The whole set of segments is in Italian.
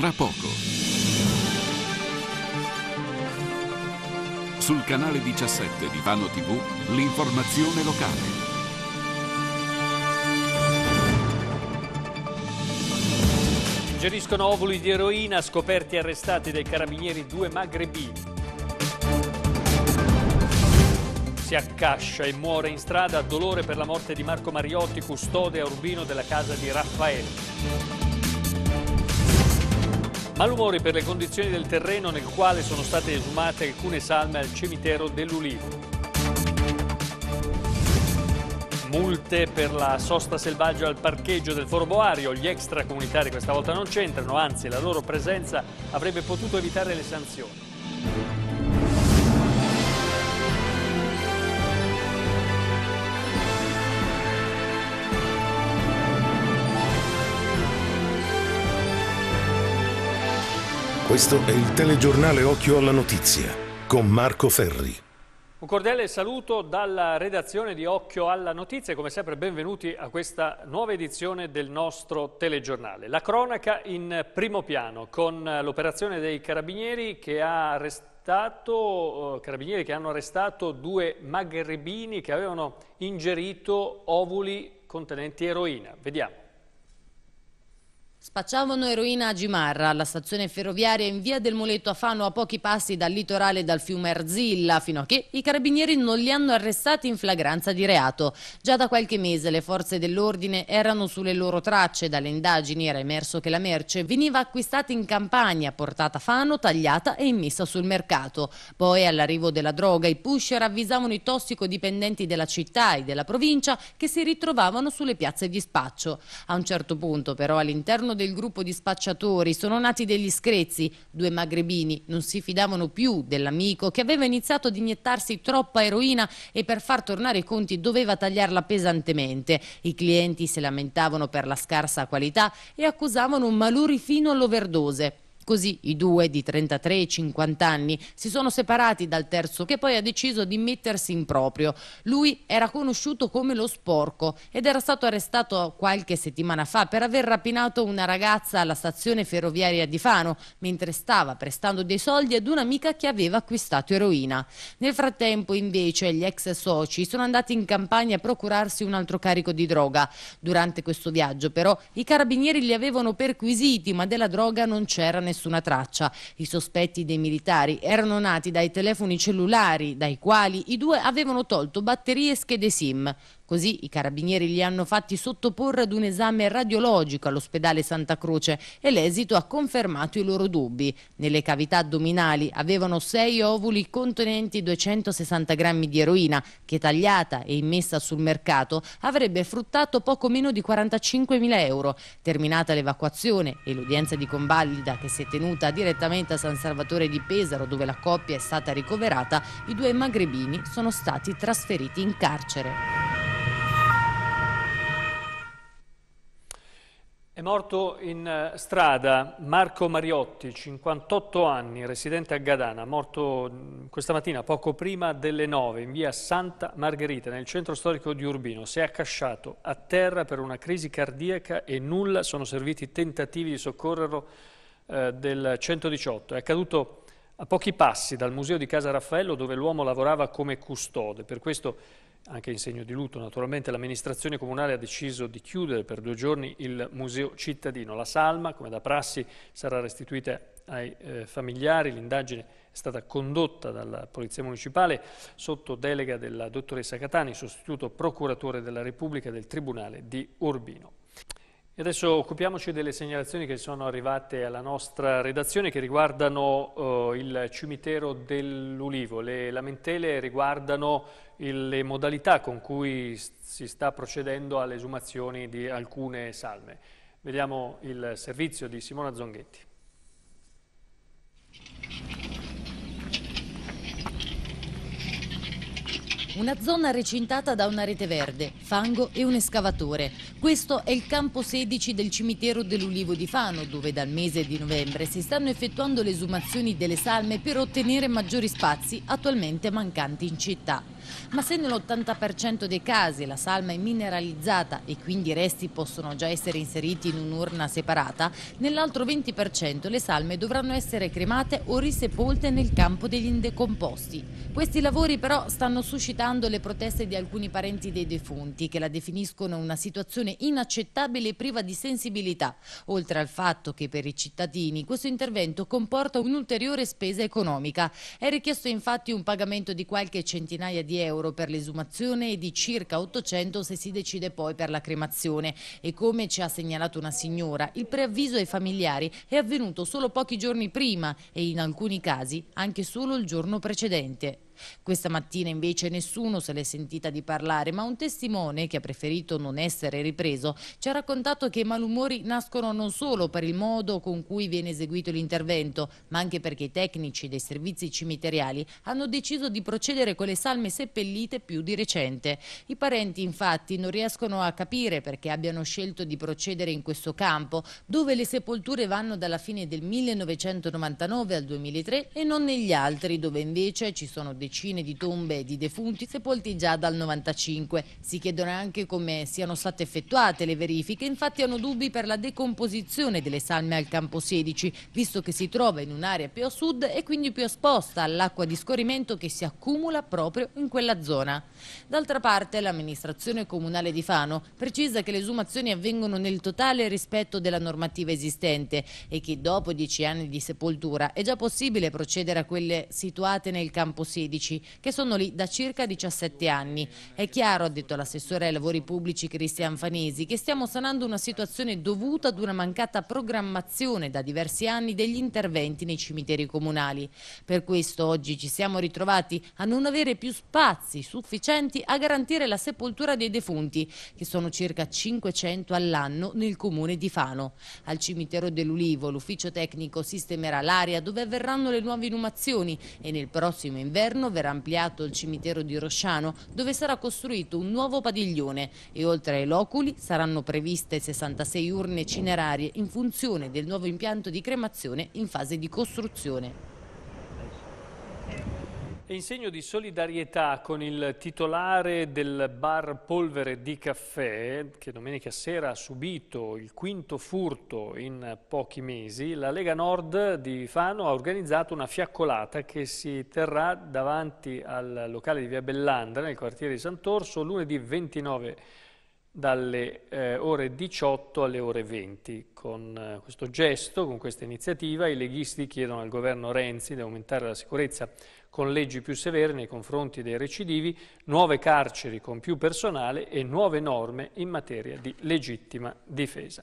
tra poco. Sul canale 17 di Vano TV, l'informazione locale. Suggeriscono ovuli di eroina scoperti e arrestati dai carabinieri due magrebini. Si accascia e muore in strada a dolore per la morte di Marco Mariotti, custode a Urbino della casa di Raffaele. Malumori per le condizioni del terreno nel quale sono state esumate alcune salme al cimitero dell'Ulivo. Multe per la sosta selvaggia al parcheggio del Foro Boario. Gli extracomunitari questa volta non c'entrano, anzi la loro presenza avrebbe potuto evitare le sanzioni. Questo è il telegiornale Occhio alla Notizia con Marco Ferri. Un cordiale saluto dalla redazione di Occhio alla Notizia e come sempre benvenuti a questa nuova edizione del nostro telegiornale. La cronaca in primo piano con l'operazione dei carabinieri che ha arrestato eh, carabinieri che hanno arrestato due magrebini che avevano ingerito ovuli contenenti eroina. Vediamo. Spacciavano eroina a Gimarra, alla stazione ferroviaria in via del Muletto a Fano a pochi passi dal litorale e dal fiume Arzilla, fino a che i carabinieri non li hanno arrestati in flagranza di reato. Già da qualche mese le forze dell'ordine erano sulle loro tracce, dalle indagini era emerso che la merce veniva acquistata in campagna, portata a Fano, tagliata e immessa sul mercato. Poi all'arrivo della droga i pusher avvisavano i tossicodipendenti della città e della provincia che si ritrovavano sulle piazze di spaccio. A un certo punto però all'interno all'interno del gruppo di spacciatori sono nati degli screzi. Due magrebini non si fidavano più dell'amico che aveva iniziato ad iniettarsi troppa eroina e per far tornare i conti doveva tagliarla pesantemente. I clienti si lamentavano per la scarsa qualità e accusavano un maluri fino all'overdose. Così i due di 33 e 50 anni si sono separati dal terzo che poi ha deciso di mettersi in proprio. Lui era conosciuto come lo sporco ed era stato arrestato qualche settimana fa per aver rapinato una ragazza alla stazione ferroviaria di Fano mentre stava prestando dei soldi ad un'amica che aveva acquistato eroina. Nel frattempo invece gli ex soci sono andati in campagna a procurarsi un altro carico di droga. Durante questo viaggio però i carabinieri li avevano perquisiti ma della droga non c'era nessuno nessuna traccia. I sospetti dei militari erano nati dai telefoni cellulari, dai quali i due avevano tolto batterie e schede SIM. Così i carabinieri li hanno fatti sottoporre ad un esame radiologico all'ospedale Santa Croce e l'esito ha confermato i loro dubbi. Nelle cavità addominali avevano sei ovuli contenenti 260 grammi di eroina che tagliata e immessa sul mercato avrebbe fruttato poco meno di 45 mila euro. Terminata l'evacuazione e l'udienza di convalida che si è tenuta direttamente a San Salvatore di Pesaro dove la coppia è stata ricoverata, i due magrebini sono stati trasferiti in carcere. È morto in eh, strada Marco Mariotti, 58 anni, residente a Gadana, morto mm, questa mattina poco prima delle 9 in via Santa Margherita, nel centro storico di Urbino. Si è accasciato a terra per una crisi cardiaca e nulla sono serviti tentativi di soccorrerlo eh, del 118. È accaduto a pochi passi dal museo di Casa Raffaello dove l'uomo lavorava come custode. Per questo anche in segno di lutto, naturalmente, l'amministrazione comunale ha deciso di chiudere per due giorni il Museo Cittadino. La salma, come da prassi, sarà restituita ai eh, familiari. L'indagine è stata condotta dalla Polizia Municipale sotto delega della dottoressa Catani, sostituto procuratore della Repubblica del Tribunale di Urbino. E adesso occupiamoci delle segnalazioni che sono arrivate alla nostra redazione che riguardano eh, il cimitero dell'Ulivo. Le lamentele riguardano il, le modalità con cui si sta procedendo alle esumazioni di alcune salme. Vediamo il servizio di Simona Zonghetti. Una zona recintata da una rete verde, fango e un escavatore. Questo è il campo 16 del cimitero dell'Ulivo di Fano, dove dal mese di novembre si stanno effettuando le esumazioni delle salme per ottenere maggiori spazi attualmente mancanti in città ma se nell'80% dei casi la salma è mineralizzata e quindi i resti possono già essere inseriti in un'urna separata, nell'altro 20% le salme dovranno essere cremate o risepolte nel campo degli indecomposti. Questi lavori però stanno suscitando le proteste di alcuni parenti dei defunti che la definiscono una situazione inaccettabile e priva di sensibilità, oltre al fatto che per i cittadini questo intervento comporta un'ulteriore spesa economica. È richiesto infatti un pagamento di qualche centinaia di euro euro per l'esumazione e di circa 800 se si decide poi per la cremazione. E come ci ha segnalato una signora, il preavviso ai familiari è avvenuto solo pochi giorni prima e in alcuni casi anche solo il giorno precedente. Questa mattina invece nessuno se l'è sentita di parlare, ma un testimone che ha preferito non essere ripreso ci ha raccontato che i malumori nascono non solo per il modo con cui viene eseguito l'intervento, ma anche perché i tecnici dei servizi cimiteriali hanno deciso di procedere con le salme seppellite più di recente. I parenti infatti non riescono a capire perché abbiano scelto di procedere in questo campo, dove le sepolture vanno dalla fine del 1999 al 2003 e non negli altri, dove invece ci sono decisioni decine di tombe di defunti sepolti già dal 95. Si chiedono anche come siano state effettuate le verifiche, infatti hanno dubbi per la decomposizione delle salme al campo 16, visto che si trova in un'area più a sud e quindi più esposta all'acqua di scorrimento che si accumula proprio in quella zona. D'altra parte l'amministrazione comunale di Fano precisa che le esumazioni avvengono nel totale rispetto della normativa esistente e che dopo dieci anni di sepoltura è già possibile procedere a quelle situate nel campo 16 giudici, che sono lì da circa 17 anni. È chiaro, ha detto l'assessore ai lavori pubblici Cristian Fanesi, che stiamo sanando una situazione dovuta ad una mancata programmazione da diversi anni degli interventi nei cimiteri comunali. Per questo oggi ci siamo ritrovati a non avere più spazi sufficienti a garantire la sepoltura dei defunti, che sono circa 500 all'anno nel comune di Fano. Al cimitero dell'Ulivo l'ufficio tecnico sistemerà l'area dove avverranno le nuove inumazioni e nel prossimo inverno anno verrà ampliato il cimitero di Rosciano dove sarà costruito un nuovo padiglione e oltre ai loculi saranno previste 66 urne cinerarie in funzione del nuovo impianto di cremazione in fase di costruzione. E in segno di solidarietà con il titolare del bar Polvere di Caffè, che domenica sera ha subito il quinto furto in pochi mesi, la Lega Nord di Fano ha organizzato una fiaccolata che si terrà davanti al locale di Via Bellandra, nel quartiere di Sant'Orso, lunedì 29 dalle eh, ore 18 alle ore 20. Con eh, questo gesto, con questa iniziativa, i leghisti chiedono al governo Renzi di aumentare la sicurezza con leggi più severe nei confronti dei recidivi, nuove carceri con più personale e nuove norme in materia di legittima difesa.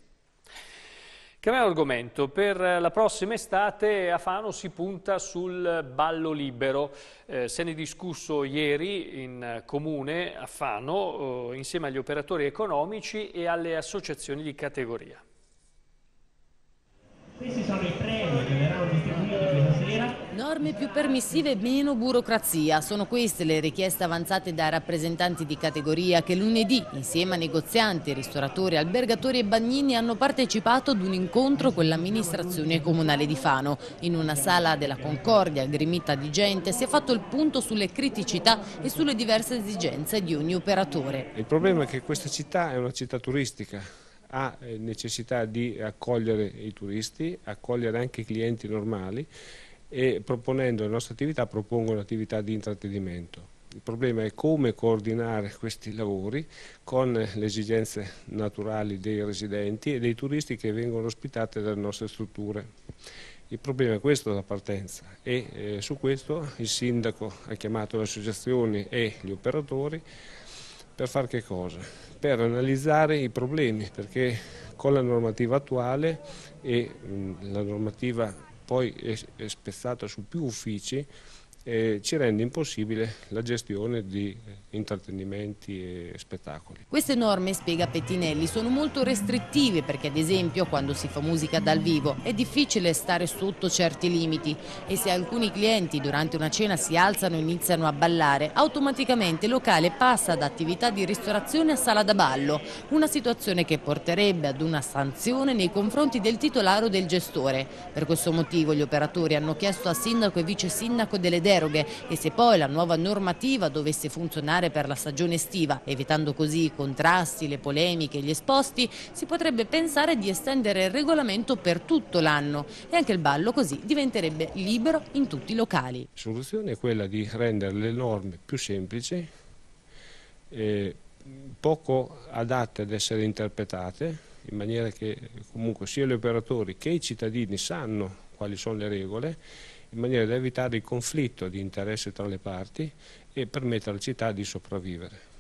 Cambiamo argomento. Per eh, la prossima estate a Fano si punta sul ballo libero. Eh, se ne è discusso ieri in eh, comune a Fano eh, insieme agli operatori economici e alle associazioni di categoria. Questi sono i norme più permissive e meno burocrazia. Sono queste le richieste avanzate da rappresentanti di categoria che lunedì, insieme a negozianti, ristoratori, albergatori e bagnini, hanno partecipato ad un incontro con l'amministrazione comunale di Fano. In una sala della Concordia, grimita di gente, si è fatto il punto sulle criticità e sulle diverse esigenze di ogni operatore. Il problema è che questa città è una città turistica, ha eh, necessità di accogliere i turisti, accogliere anche i clienti normali e proponendo le nostre attività propongono attività di intrattenimento. Il problema è come coordinare questi lavori con le esigenze naturali dei residenti e dei turisti che vengono ospitati dalle nostre strutture. Il problema è questo la partenza e eh, su questo il sindaco ha chiamato le associazioni e gli operatori per fare che cosa? Per analizzare i problemi perché con la normativa attuale e mh, mm, la normativa poi è spezzato su più uffici eh, ci rende impossibile la gestione di eh, intrattenimenti e spettacoli. Queste norme, spiega Pettinelli, sono molto restrittive perché ad esempio quando si fa musica dal vivo è difficile stare sotto certi limiti e se alcuni clienti durante una cena si alzano e iniziano a ballare, automaticamente il locale passa da attività di ristorazione a sala da ballo, una situazione che porterebbe ad una sanzione nei confronti del titolare o del gestore. Per questo motivo gli operatori hanno chiesto a sindaco e vice sindaco delle DEA deroghe e se poi la nuova normativa dovesse funzionare per la stagione estiva, evitando così i contrasti, le polemiche e gli esposti, si potrebbe pensare di estendere il regolamento per tutto l'anno e anche il ballo così diventerebbe libero in tutti i locali. La soluzione è quella di rendere le norme più semplici, eh, poco adatte ad essere interpretate, in maniera che comunque sia gli operatori che i cittadini sanno quali sono le regole in maniera da evitare il conflitto di interesse tra le parti e permettere alla città di sopravvivere.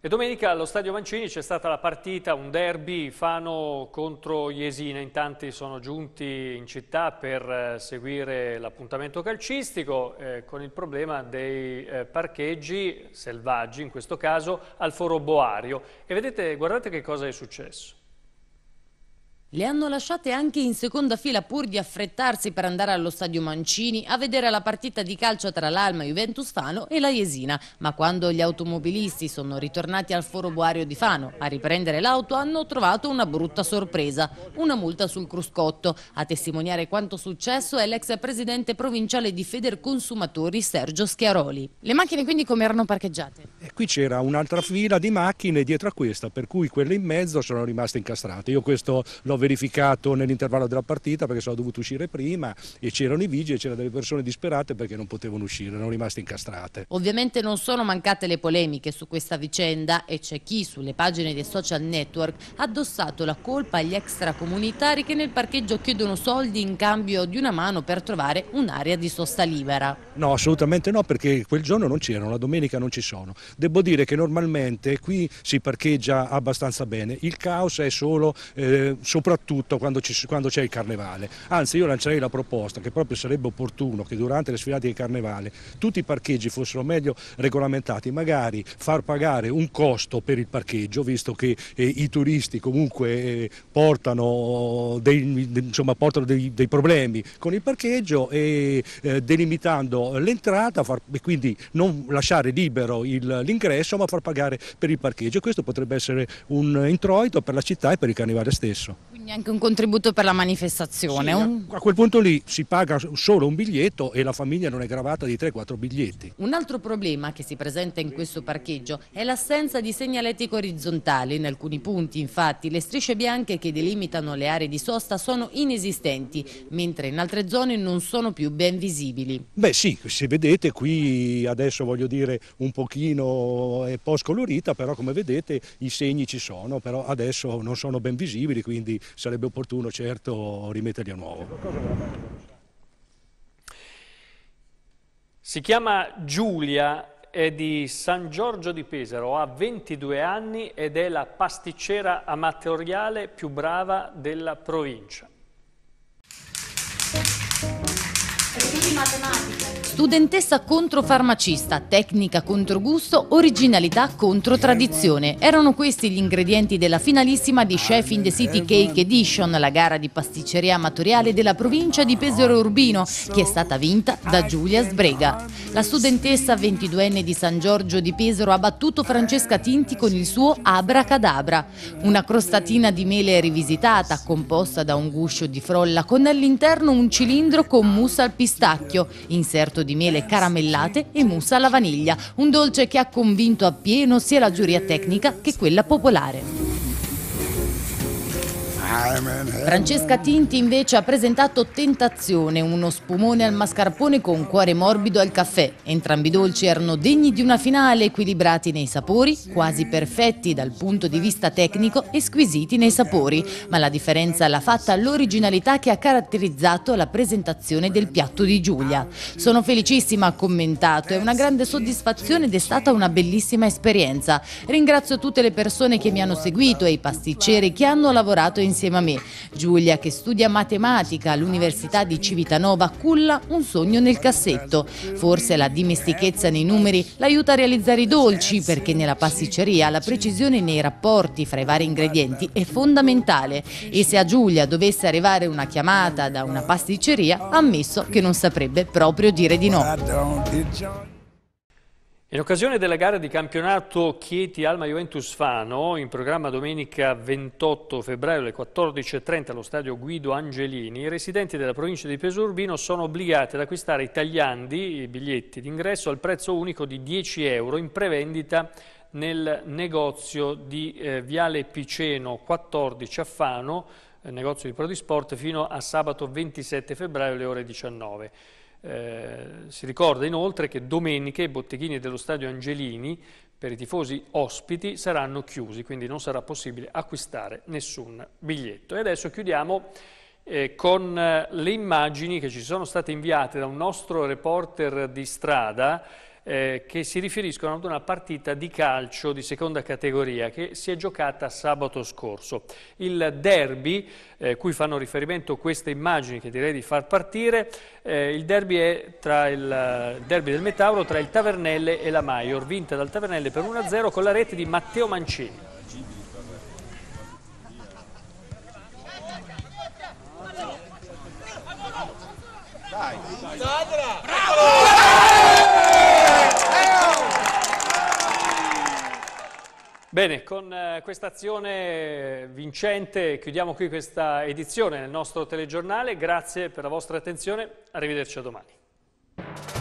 E domenica allo Stadio Mancini c'è stata la partita, un derby, Fano contro Iesina. In tanti sono giunti in città per eh, seguire l'appuntamento calcistico eh, con il problema dei eh, parcheggi selvaggi, in questo caso al foro Boario. E vedete, guardate che cosa è successo. Le hanno lasciate anche in seconda fila pur di affrettarsi per andare allo stadio Mancini a vedere la partita di calcio tra l'Alma Juventus Fano e la Jesina, ma quando gli automobilisti sono ritornati al foro boario di Fano a riprendere l'auto hanno trovato una brutta sorpresa, una multa sul cruscotto. A testimoniare quanto successo è l'ex presidente provinciale di Feder Consumatori Sergio Schiaroli. Le macchine quindi come erano parcheggiate? E qui c'era un'altra fila di macchine dietro a questa, per cui quelle in mezzo sono rimaste incastrate. Io questo l'ho verificato nell'intervallo della partita perché sono dovuto uscire prima e c'erano i vigili e c'erano delle persone disperate perché non potevano uscire, erano rimaste incastrate. Ovviamente non sono mancate le polemiche su questa vicenda e c'è chi sulle pagine dei social network ha addossato la colpa agli extracomunitari che nel parcheggio chiedono soldi in cambio di una mano per trovare un'area di sosta libera. No, assolutamente no perché quel giorno non c'erano, la domenica non ci sono. Devo dire che normalmente qui si parcheggia abbastanza bene, il caos è solo eh, soprattutto soprattutto quando, c'è il carnevale. Anzi io lancerei la proposta che proprio sarebbe opportuno che durante le sfilate di carnevale tutti i parcheggi fossero meglio regolamentati, magari far pagare un costo per il parcheggio, visto che eh, i turisti comunque eh, portano, dei, insomma, portano dei, dei, problemi con il parcheggio e eh, delimitando l'entrata far, e quindi non lasciare libero l'ingresso ma far pagare per il parcheggio e questo potrebbe essere un introito per la città e per il carnevale stesso. Quindi anche un contributo per la manifestazione. Sì, a quel punto lì si paga solo un biglietto e la famiglia non è gravata di 3-4 biglietti. Un altro problema che si presenta in questo parcheggio è l'assenza di segnaletica orizzontale. In alcuni punti infatti le strisce bianche che delimitano le aree di sosta sono inesistenti, mentre in altre zone non sono più ben visibili. Beh sì, se vedete qui adesso voglio dire un pochino è post colorita, però come vedete i segni ci sono, però adesso non sono ben visibili, quindi sarebbe opportuno certo rimetterli a nuovo. Si chiama Giulia, è di San Giorgio di Pesaro, ha 22 anni ed è la pasticcera amatoriale più brava della provincia. Prevedi matematica. Studentessa contro farmacista, tecnica contro gusto, originalità contro tradizione. Erano questi gli ingredienti della finalissima di Chef in the City Cake Edition, la gara di pasticceria amatoriale della provincia di Pesaro Urbino, che è stata vinta da Giulia Sbrega. La studentessa 22enne di San Giorgio di Pesaro ha battuto Francesca Tinti con il suo Abracadabra, una crostatina di mele rivisitata composta da un guscio di frolla con all'interno un cilindro con mousse al pistacchio, inserto di di miele caramellate e mousse alla vaniglia, un dolce che ha convinto appieno sia la giuria tecnica che quella popolare. Francesca Tinti invece ha presentato Tentazione, uno spumone al mascarpone con cuore morbido al caffè. Entrambi i dolci erano degni di una finale, equilibrati nei sapori, quasi perfetti dal punto di vista tecnico e squisiti nei sapori. Ma la differenza l'ha fatta l'originalità che ha caratterizzato la presentazione del piatto di Giulia. Sono felicissima, ha commentato, è una grande soddisfazione ed è stata una bellissima esperienza. Ringrazio tutte le persone che mi hanno seguito e i pasticceri che hanno lavorato insieme insieme a me. Giulia, che studia matematica all'Università di Civitanova, culla un sogno nel cassetto. Forse la dimestichezza nei numeri l'aiuta a realizzare i dolci, perché nella pasticceria la precisione nei rapporti fra i vari ingredienti è fondamentale. E se a Giulia dovesse arrivare una chiamata da una pasticceria, ammesso che non saprebbe proprio dire di no. In occasione della gara di campionato Chieti-Alma Juventus Fano, in programma domenica 28 febbraio alle 14.30 allo stadio Guido Angelini, i residenti della provincia di Pesorbino sono obbligati ad acquistare i tagliandi, i biglietti d'ingresso, al prezzo unico di 10 euro in prevendita nel negozio di eh, Viale Piceno 14 a Fano, eh, negozio di Prodisport, fino a sabato 27 febbraio alle ore 19. Eh, si ricorda inoltre che domenica i botteghini dello stadio Angelini per i tifosi ospiti saranno chiusi, quindi non sarà possibile acquistare nessun biglietto. E adesso chiudiamo eh, con eh, le immagini che ci sono state inviate da un nostro reporter di strada eh, che si riferiscono ad una partita di calcio di seconda categoria che si è giocata sabato scorso. Il derby, eh, cui fanno riferimento queste immagini che direi di far partire, eh, il derby è tra il eh, derby del Metauro tra il Tavernelle e la Maior, vinta dal Tavernelle per 1-0 con la rete di Matteo Mancini. Dai, dai. Bravo! Bene, con eh, questa azione vincente chiudiamo qui questa edizione del nostro telegiornale. Grazie per la vostra attenzione, arrivederci a domani.